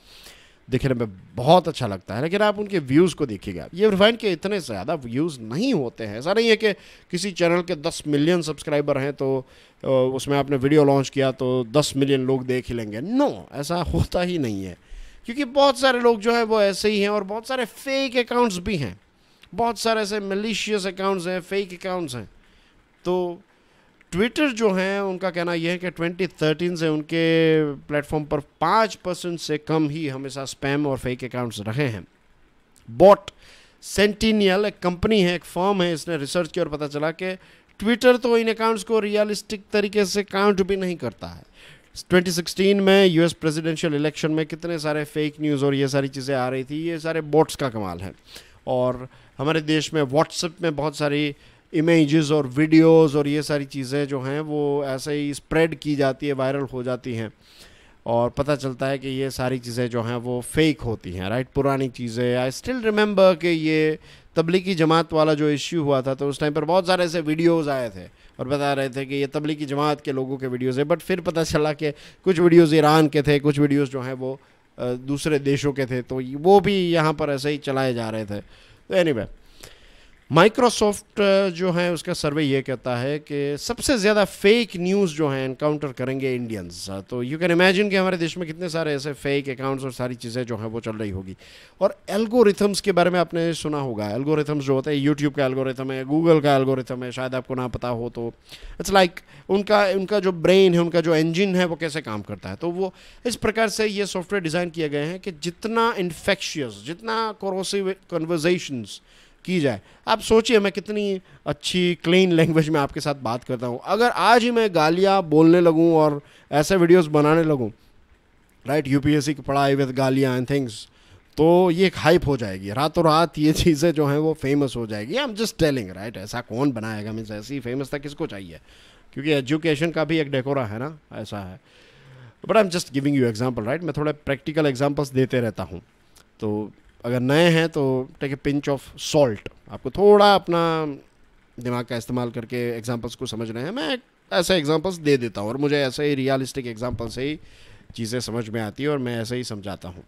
दिखने में बहुत अच्छा लगता है लेकिन आप उनके व्यूज़ को देखिएगा ये रिफाइन के इतने ज़्यादा व्यूज़ नहीं होते हैं ऐसा नहीं है कि किसी चैनल के 10 मिलियन सब्सक्राइबर हैं तो उसमें आपने वीडियो लॉन्च किया तो 10 मिलियन लोग देख ही लेंगे नो ऐसा होता ही नहीं है क्योंकि बहुत सारे लोग जो हैं वो ऐसे ही हैं और बहुत सारे फेक अकाउंट्स भी हैं बहुत सारे ऐसे मलिशियस अकाउंट्स हैं फेक अकाउंट्स हैं तो ट्विटर जो हैं उनका कहना यह है कि 2013 से उनके प्लेटफॉर्म पर पाँच परसेंट से कम ही हमेशा स्पैम और फेक अकाउंट्स रहे हैं बॉट सेंटीनियल एक कंपनी है एक फॉर्म है इसने रिसर्च किया और पता चला कि ट्विटर तो इन अकाउंट्स को रियलिस्टिक तरीके से काउंट भी नहीं करता है 2016 में यूएस प्रेसिडेंशियल इलेक्शन में कितने सारे फेक न्यूज़ और ये सारी चीज़ें आ रही थी ये सारे बोट्स का कमाल है और हमारे देश में व्हाट्सएप में बहुत सारी इमेजेस और वीडियोस और ये सारी चीज़ें जो हैं वो ऐसे ही स्प्रेड की जाती है वायरल हो जाती हैं और पता चलता है कि ये सारी चीज़ें जो हैं वो फेक होती हैं राइट पुरानी चीज़ें आई स्टिल रिमेंबर कि ये तबलीगी जमात वाला जो इश्यू हुआ था तो उस टाइम पर बहुत सारे ऐसे वीडियोज़ आए थे और बता रहे थे कि ये तबलीगी जमात के लोगों के वीडियोज़ है बट फिर पता चला कि कुछ वीडियोज़ ईरान के थे कुछ वीडियोज़ जो हैं वो दूसरे देशों के थे तो वो भी यहाँ पर ऐसे ही चलाए जा रहे थे तो एनी anyway, माइक्रोसॉफ्ट uh, जो है उसका सर्वे ये कहता है कि सबसे ज़्यादा फेक न्यूज़ जो है इनकाउंटर करेंगे इंडियंस हाँ, तो यू कैन इमेजिन कि हमारे देश में कितने सारे ऐसे फेक अकाउंट्स और सारी चीज़ें जो हैं वो चल रही होगी और एल्गोरिथम्स के बारे में आपने सुना होगा एल्गोरिथम्स जो होते हैं यूट्यूब का एल्गोरिथम है गूगल का एल्गोरिथम है शायद आपको ना पता हो तो इट्स लाइक like, उनका उनका जो ब्रेन है उनका जो इंजिन है वो कैसे काम करता है तो वो इस प्रकार से ये सॉफ्टवेयर डिज़ाइन किए गए हैं कि जितना इन्फेक्शियस जितना कोरोसिव कन्वर्जेशंस की जाए आप सोचिए मैं कितनी अच्छी क्लीन लैंग्वेज में आपके साथ बात करता हूँ अगर आज ही मैं गालियाँ बोलने लगूँ और ऐसे वीडियोस बनाने लगूँ राइट यूपीएससी की पढ़ाई विद गालियाँ एंड थिंग्स तो ये एक हाइप हो जाएगी रातों रात ये चीज़ें जो हैं वो फेमस हो जाएगी I am just telling right ऐसा कौन बनाएगा मीन्स ऐसी फेमस था किसको चाहिए क्योंकि एजुकेशन का भी एक डेकोरा है ना ऐसा है but I am just giving you example right मैं थोड़ा प्रैक्टिकल एग्जाम्पल्स देते रहता हूँ तो अगर नए हैं तो take a pinch of salt आपको थोड़ा अपना दिमाग का इस्तेमाल करके एग्जांपल्स को समझ रहे हैं मैं ऐसे एग्जांपल्स दे देता हूँ और मुझे ऐसे ही रियलिस्टिक एग्जांपल से ही चीज़ें समझ में आती है और मैं ऐसे ही समझाता हूँ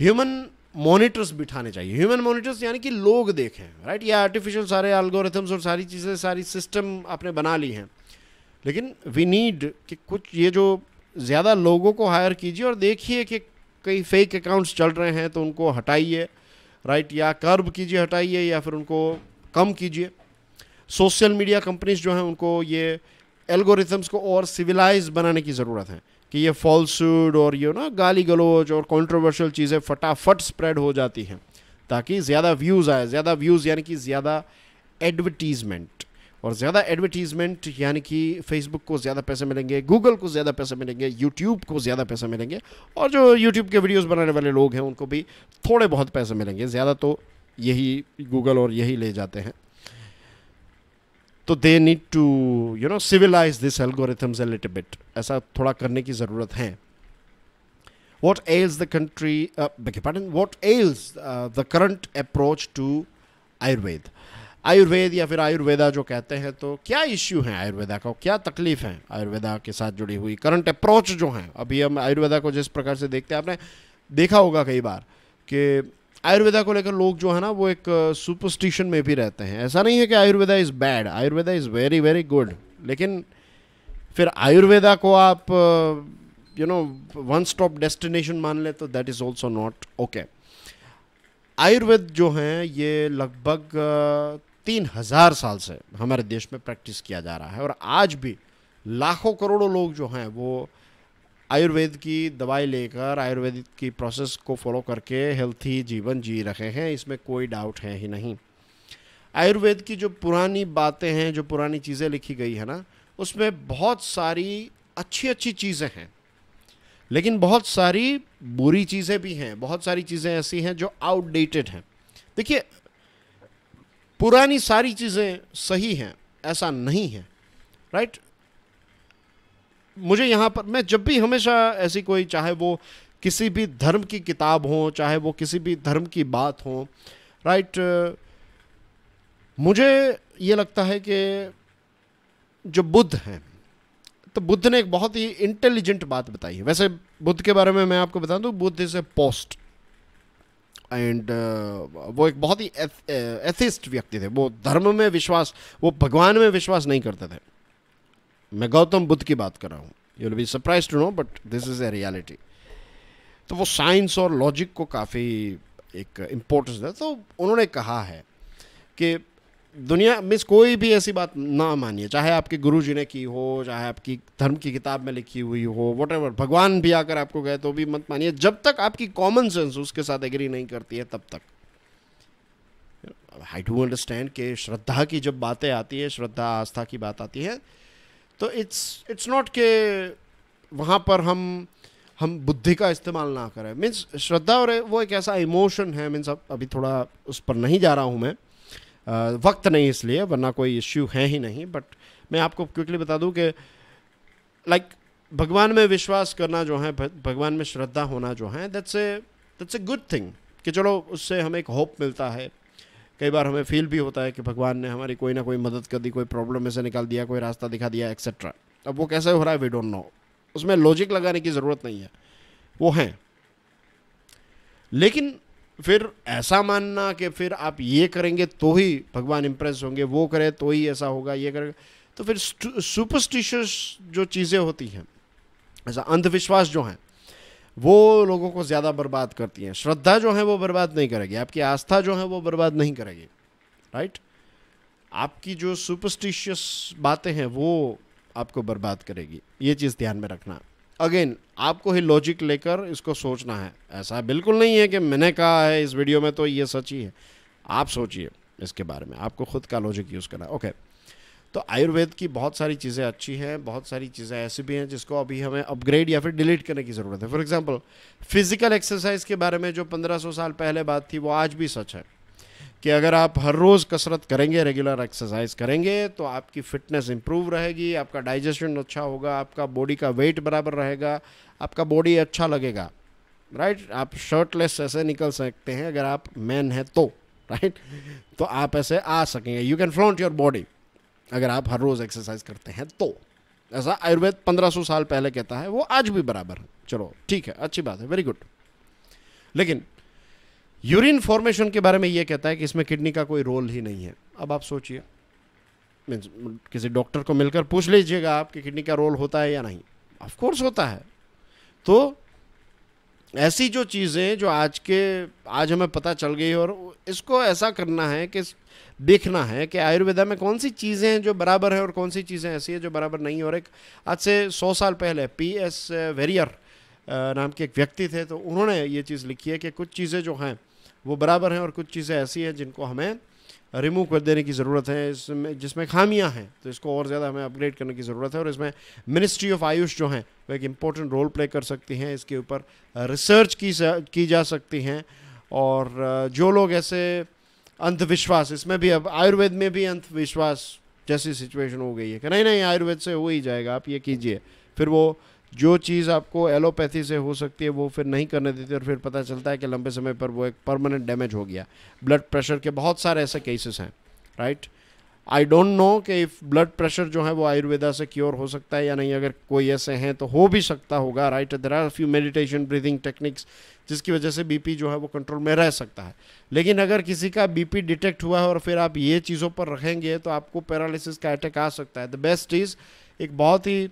ह्यूमन मॉनिटर्स बिठाने चाहिए ह्यूमन मॉनिटर्स यानी कि लोग देखें राइट ये आर्टिफिशियल सारे एल्गोरिथम्स और सारी चीज़ें सारी सिस्टम आपने बना ली हैं लेकिन वी नीड कि कुछ ये जो ज़्यादा लोगों को हायर कीजिए और देखिए कि कई फेक अकाउंट्स चल रहे हैं तो उनको हटाइए राइट या कर्ब कीजिए हटाइए या फिर उनको कम कीजिए सोशल मीडिया कंपनीज जो हैं उनको ये एल्गोरिथम्स को और सिविलाइज बनाने की ज़रूरत है कि ये फॉल्सूड और ये ना गाली गलोच और कॉन्ट्रोवर्शियल चीज़ें फटाफट स्प्रेड हो जाती हैं ताकि ज़्यादा व्यूज़ आए ज़्यादा व्यूज़ यानी कि ज़्यादा एडवर्टीज़मेंट और ज़्यादा एडवर्टीज़मेंट यानी कि फेसबुक को ज़्यादा पैसे मिलेंगे गूगल को ज़्यादा पैसे मिलेंगे यूट्यूब को ज़्यादा पैसे मिलेंगे और जो यूट्यूब के वीडियोस बनाने वाले लोग हैं उनको भी थोड़े बहुत पैसे मिलेंगे ज़्यादा तो यही गूगल और यही ले जाते हैं तो they need to you know civilize this algorithms little bit ऐसा थोड़ा करने की ज़रूरत है what else the country what beg the current approach to Ayurveda Ayurveda या फिर आयुर्वेदा जो कहते हैं तो क्या इश्यू है आयुर्वेदा का क्या तकलीफ है आयुर्वेदा के साथ जुड़ी हुई करंट अप्रोच जो हैं अभी हम आयुर्वेदा को जिस प्रकार से देखते हैं आपने देखा होगा कई बार कि आयुर्वेदा को लेकर लोग जो है ना वो एक सुपरस्टिशन में भी रहते हैं ऐसा नहीं है कि Ayurveda is bad Ayurveda is very very good लेकिन फिर आयुर्वेदा को आप you know one stop destination मान ले तो that is also not okay Ayurveda जो हैं ये लगभग तीन हजार साल से हमारे देश में प्रैक्टिस किया जा रहा है और आज भी लाखों करोड़ों लोग जो हैं वो आयुर्वेद की दवाई लेकर आयुर्वेद की प्रोसेस को फॉलो करके हेल्थी जीवन जी रहे हैं इसमें कोई डाउट है ही नहीं आयुर्वेद की जो पुरानी बातें हैं जो पुरानी चीज़ें लिखी गई है ना उसमें बहुत सारी अच्छी अच्छी चीज़ें हैं लेकिन बहुत सारी बुरी चीज़ें भी हैं बहुत सारी चीज़ें ऐसी हैं जो आउटडेटेड हैं देखिए पुरानी सारी चीज़ें सही हैं ऐसा नहीं है राइट right? मुझे यहाँ पर मैं जब भी हमेशा ऐसी कोई चाहे वो किसी भी धर्म की किताब हो चाहे वो किसी भी धर्म की बात हो राइट मुझे ये लगता है कि जो बुद्ध हैं तो बुद्ध ने एक बहुत ही इंटेलिजेंट बात बताई है वैसे बुद्ध के बारे में मैं आपको बता दूँ Buddha is a post and uh, वो एक बहुत ही uh, एथिस्ट व्यक्ति थे वो धर्म में विश्वास वो भगवान में विश्वास नहीं करते थे मैं गौतम बुद्ध की बात कर रहा हूँ you will be surprise to know but this is a reality तो वो साइंस और लॉजिक को काफ़ी एक इम्पोर्टेंस है तो उन्होंने कहा है कि दुनिया मिस कोई भी ऐसी बात ना मानिए चाहे आपके गुरु जी ने की हो चाहे आपकी धर्म की किताब में लिखी हुई हो वट भगवान भी आकर आपको गए तो भी मत मानिए जब तक आपकी कॉमन सेंस उसके साथ एग्री नहीं करती है तब तक आई डू अंडरस्टैंड कि श्रद्धा की जब बातें आती है श्रद्धा आस्था की बात आती है तो इट्स इट्स नॉट के वहाँ पर हम हम बुद्धि का इस्तेमाल ना करें मीन्स श्रद्धा और वो एक ऐसा इमोशन है मीन्स अब अभी थोड़ा उस पर नहीं जा रहा हूँ मैं वक्त नहीं इसलिए वरना कोई इश्यू है ही नहीं बट मैं आपको क्विकली बता दूं कि लाइक like, भगवान में विश्वास करना जो है भगवान में श्रद्धा होना जो है that's a that's a good thing कि चलो उससे हमें एक होप मिलता है कई बार हमें फील भी होता है कि भगवान ने हमारी कोई ना कोई मदद कर दी कोई प्रॉब्लम में से निकाल दिया कोई रास्ता दिखा दिया एक्सेट्रा अब वो कैसे हो रहा है वी डोंट नो उसमें लॉजिक लगाने की ज़रूरत नहीं है वो हैं लेकिन फिर ऐसा मानना कि फिर आप ये करेंगे तो ही भगवान इंप्रेस होंगे वो करे तो ही ऐसा होगा ये करेगा तो फिर सुपरस्टिशियस जो चीज़ें होती हैं ऐसा अंधविश्वास जो हैं वो लोगों को ज़्यादा बर्बाद करती हैं श्रद्धा जो है वो बर्बाद नहीं करेगी आपकी आस्था जो है वो बर्बाद नहीं करेगी राइट आपकी जो सुपरस्टिशियस बातें हैं वो आपको बर्बाद करेगी ये चीज़ ध्यान में रखना अगेन आपको ही लॉजिक लेकर इसको सोचना है ऐसा बिल्कुल नहीं है कि मैंने कहा है इस वीडियो में तो ये सच ही है आप सोचिए इसके बारे में आपको खुद का लॉजिक यूज़ करना है ओके तो आयुर्वेद की बहुत सारी चीज़ें अच्छी हैं बहुत सारी चीज़ें ऐसी भी हैं जिसको अभी हमें अपग्रेड या फिर डिलीट करने की ज़रूरत है फॉर एग्ज़ाम्पल फिज़िकल एक्सरसाइज के बारे में जो 1500 साल पहले बात थी वो आज भी सच है कि अगर आप हर रोज़ कसरत करेंगे रेगुलर एक्सरसाइज करेंगे तो आपकी फिटनेस इंप्रूव रहेगी आपका डाइजेशन अच्छा होगा आपका बॉडी का वेट बराबर रहेगा आपका बॉडी अच्छा लगेगा राइट आप शर्टलेस ऐसे निकल सकते हैं अगर आप मैन हैं तो राइट तो आप ऐसे आ सकेंगे you can flaunt your body अगर आप हर रोज़ एक्सरसाइज करते हैं तो ऐसा आयुर्वेद सौ साल पहले कहता है वो आज भी बराबर है चलो ठीक है अच्छी बात है वेरी गुड लेकिन यूरिन फॉर्मेशन के बारे में ये कहता है कि इसमें किडनी का कोई रोल ही नहीं है अब आप सोचिए मीन्स किसी डॉक्टर को मिलकर पूछ लीजिएगा आप कि किडनी का रोल होता है या नहीं ऑफ कोर्स होता है तो ऐसी जो चीज़ें जो आज के आज हमें पता चल गई और इसको ऐसा करना है कि देखना है कि आयुर्वेदा में कौन सी चीज़ें हैं जो बराबर है और कौन सी चीज़ें ऐसी हैं जो बराबर नहीं और एक आज से सौ साल पहले पी एस वेरियर नाम के एक व्यक्ति थे तो उन्होंने ये चीज़ लिखी है कि कुछ चीज़ें जो हैं वो बराबर हैं और कुछ चीज़ें ऐसी हैं जिनको हमें रिमूव कर देने की ज़रूरत है इसमें जिसमें खामियां हैं तो इसको और ज़्यादा हमें अपग्रेड करने की ज़रूरत है और इसमें मिनिस्ट्री ऑफ आयुष जो हैं वो एक इम्पोर्टेंट रोल प्ले कर सकती हैं इसके ऊपर रिसर्च की की जा सकती हैं और जो लोग ऐसे अंधविश्वास इसमें भी अब आयुर्वेद में भी अंधविश्वास जैसी सिचुएशन हो गई है कि नहीं नहीं आयुर्वेद से हो ही जाएगा आप ये कीजिए फिर वो जो चीज़ आपको एलोपैथी से हो सकती है वो फिर नहीं करने देती और फिर पता चलता है कि लंबे समय पर वो एक परमानेंट डैमेज हो गया ब्लड प्रेशर के बहुत सारे ऐसे केसेस हैं राइट आई डोंट नो कि इफ़ ब्लड प्रेशर जो है वो आयुर्वेदा से क्योर हो सकता है या नहीं अगर कोई ऐसे हैं तो हो भी सकता होगा right there are few meditation breathing techniques जिसकी वजह से बीपी जो है वो कंट्रोल में रह सकता है लेकिन अगर किसी का बीपी डिटेक्ट हुआ है और फिर आप ये चीज़ों पर रखेंगे तो आपको पैरालिसिस का अटैक आ सकता है द बेस्ट इज़ एक बहुत ही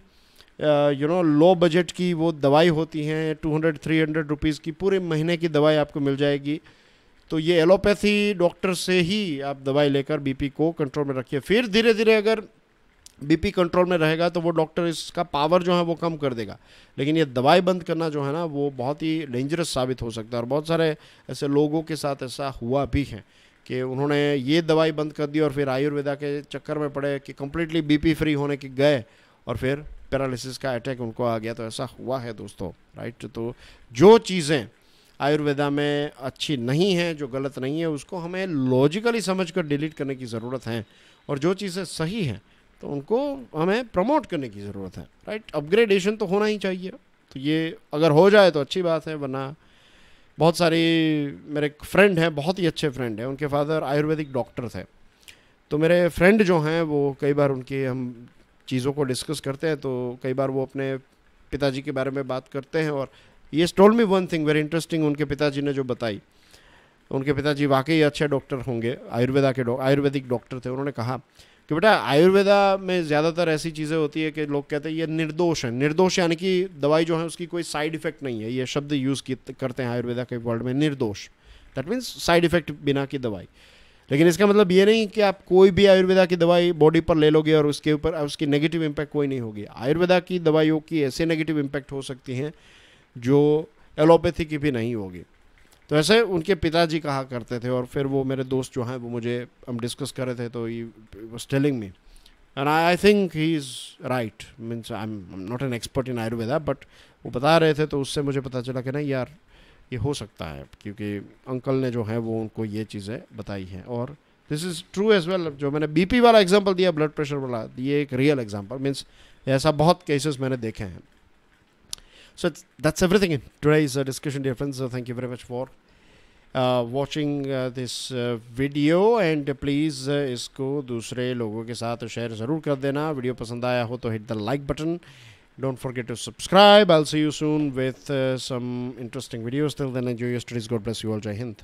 यू नो लो बजट की वो दवाई होती हैं two hundred three hundred rupees की पूरे महीने की दवाई आपको मिल जाएगी तो ये एलोपैथी डॉक्टर से ही आप दवाई लेकर बीपी को कंट्रोल में रखिए फिर धीरे धीरे अगर बीपी कंट्रोल में रहेगा तो वो डॉक्टर इसका पावर जो है वो कम कर देगा लेकिन ये दवाई बंद करना जो है ना वो बहुत ही डेंजरस साबित हो सकता है और बहुत सारे ऐसे लोगों के साथ ऐसा हुआ भी है कि उन्होंने ये दवाई बंद कर दी और फिर आयुर्वेदा के चक्कर में पड़े कि कम्प्लीटली बीपी फ्री होने के गए और फिर पैरालिसिस का अटैक उनको आ गया तो ऐसा हुआ है दोस्तों राइट तो जो चीज़ें आयुर्वेदा में अच्छी नहीं है जो गलत नहीं है उसको हमें लॉजिकली समझ कर डिलीट करने की ज़रूरत है और जो चीज़ें सही हैं तो उनको हमें प्रमोट करने की ज़रूरत है राइट अपग्रेडेशन तो होना ही चाहिए तो ये अगर हो जाए तो अच्छी बात है वरना बहुत सारी मेरे फ्रेंड हैं बहुत ही अच्छे फ्रेंड हैं उनके फादर आयुर्वेदिक डॉक्टर थे तो मेरे फ्रेंड जो हैं वो कई बार उनके हम चीज़ों को डिस्कस करते हैं तो कई बार वो अपने पिताजी के बारे में बात करते हैं और ये stole me one thing very interesting उनके पिताजी ने जो बताई उनके पिताजी वाकई अच्छे डॉक्टर होंगे आयुर्वेदा के डॉ आयुर्वेदिक डॉक्टर थे उन्होंने कहा कि बेटा आयुर्वेदा में ज़्यादातर ऐसी चीज़ें होती है कि लोग कहते हैं ये निर्दोष है निर्दोष यानी कि दवाई जो है उसकी कोई साइड इफ़ेक्ट नहीं है ये शब्द यूज़ करते हैं आयुर्वेदा के वर्ल्ड में निर्दोष दैट मीन्स साइड इफ़ेक्ट बिना की दवाई लेकिन इसका मतलब ये नहीं कि आप कोई भी आयुर्वेदा की दवाई बॉडी पर ले लोगे और उसके ऊपर उसकी नेगेटिव इम्पैक्ट कोई नहीं होगी आयुर्वेदा की दवाइयों की ऐसे नेगेटिव इम्पैक्ट हो सकती हैं जो एलोपैथी की भी नहीं होगी तो ऐसे उनके पिताजी कहा करते थे और फिर वो मेरे दोस्त जो हैं वो मुझे हम डिस्कस कर रहे थे तो he was telling me and I I think he is right means I am not an expert in Ayurveda but वो बता रहे थे तो उससे मुझे पता चला कि नहीं यार ये हो सकता है क्योंकि अंकल ने जो है वो उनको ये चीज़ें बताई हैं और this is true as well जो मैंने बीपी वाला एग्जांपल दिया ब्लड प्रेशर वाला ये एक रियल एग्जांपल मीन्स ऐसा बहुत केसेस मैंने देखे हैं so that's everything in today is discussion dear friends thank you very much for watching this video and please इसको दूसरे लोगों के साथ शेयर ज़रूर कर देना वीडियो पसंद आया हो तो hit the like button Don't forget to subscribe. I'll see you soon with uh, some interesting videos. Till then, enjoy your studies. God bless you all. Jai Hind.